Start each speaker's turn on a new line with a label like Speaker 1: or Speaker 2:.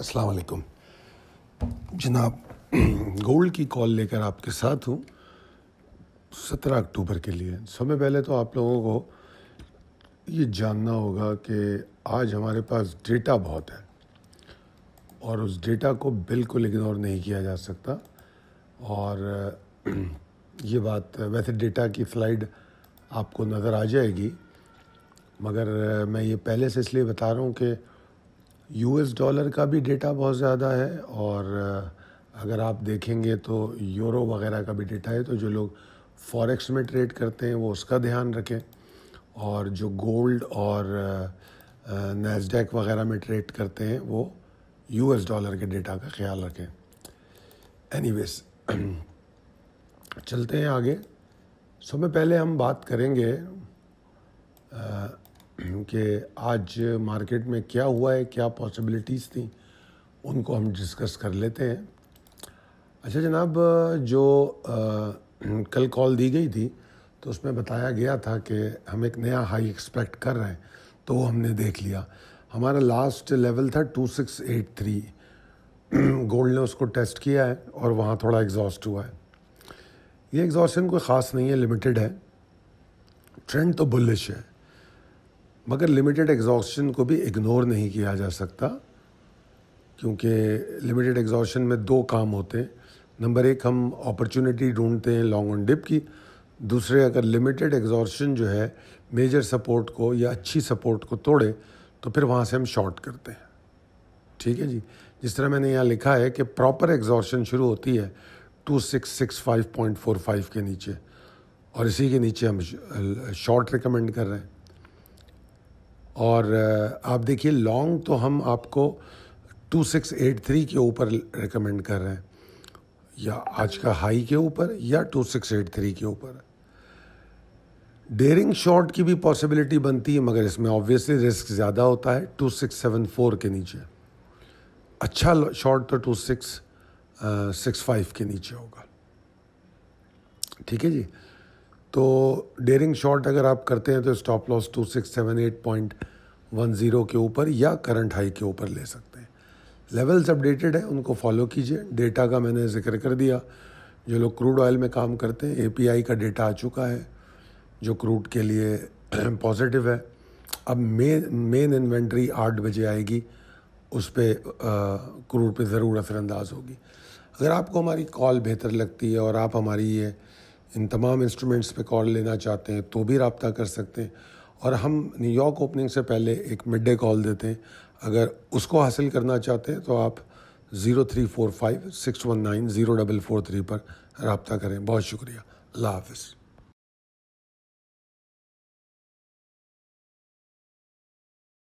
Speaker 1: अस्सलाम वालेकुम जनाब गोल्ड की कॉल लेकर आपके साथ हूँ सत्रह अक्टूबर के लिए समय पहले तो आप लोगों को ये जानना होगा कि आज हमारे पास डेटा बहुत है और उस डेटा को बिल्कुल इग्नोर नहीं किया जा सकता और ये बात वैसे डेटा की स्लाइड आपको नज़र आ जाएगी मगर मैं ये पहले से इसलिए बता रहा हूँ कि यूएस डॉलर का भी डेटा बहुत ज़्यादा है और अगर आप देखेंगे तो यूरो वगैरह का भी डेटा है तो जो लोग फॉरेक्स में ट्रेड करते हैं वो उसका ध्यान रखें और जो गोल्ड और नैसडेक वगैरह में ट्रेड करते हैं वो यूएस डॉलर के डेटा का ख्याल रखें एनीवेज चलते हैं आगे सो में पहले हम बात करेंगे कि आज मार्केट में क्या हुआ है क्या पॉसिबिलिटीज़ थी उनको हम डिस्कस कर लेते हैं अच्छा जनाब जो आ, कल कॉल दी गई थी तो उसमें बताया गया था कि हम एक नया हाई एक्सपेक्ट कर रहे हैं तो वो हमने देख लिया हमारा लास्ट लेवल था 2683 गोल्ड ने उसको टेस्ट किया है और वहाँ थोड़ा एग्जॉस्ट हुआ है ये एग्जॉशन कोई ख़ास नहीं है लिमिटेड है ट्रेंड तो बुलिश है मगर लिमिटेड एग्जॉशन को भी इग्नोर नहीं किया जा सकता क्योंकि लिमिटेड एग्जॉशन में दो काम होते हैं नंबर एक हम अपॉर्चुनिटी ढूंढते हैं लॉन्ग ऑन डिप की दूसरे अगर लिमिटेड एग्जॉशन जो है मेजर सपोर्ट को या अच्छी सपोर्ट को तोड़े तो फिर वहाँ से हम शॉर्ट करते हैं ठीक है जी जिस तरह मैंने यहाँ लिखा है कि प्रॉपर एग्जॉशन शुरू होती है two six six five point four five के नीचे और इसी के नीचे हम शॉर्ट रिकमेंड कर रहे हैं और आप देखिए लॉन्ग तो हम आपको 2683 के ऊपर रिकमेंड कर रहे हैं या आज का हाई के ऊपर या 2683 के ऊपर डेरिंग शॉर्ट की भी पॉसिबिलिटी बनती है मगर इसमें ऑब्वियसली रिस्क ज़्यादा होता है 2674 के नीचे अच्छा शॉर्ट तो 2665 के नीचे होगा ठीक है जी तो डेरिंग शॉर्ट अगर आप करते हैं तो stop loss two six seven eight point one zero के ऊपर या करंट हाई के ऊपर ले सकते हैं लेवल्स अपडेटेड हैं उनको फॉलो कीजिए डेटा का मैंने जिक्र कर दिया जो लोग क्रूड ऑयल में काम करते हैं एपीआई का डेटा आ चुका है जो क्रूड के लिए पॉजिटिव है अब मेन मेन इन्वेंट्री आठ बजे आएगी उस पर क्रूड पे ज़रूर असरानंदाज होगी अगर आपको हमारी कॉल बेहतर लगती है और आप हमारी ये इन तमाम इंस्ट्रूमेंट्स पे कॉल लेना चाहते हैं तो भी रबता कर सकते हैं और हम न्यूयॉर्क ओपनिंग से पहले एक मिड डे कॉल देते हैं अगर उसको हासिल करना चाहते हैं तो आप zero three four five six one nine zero double four three पर रबता करें बहुत शुक्रिया अल्लाह हाफिज़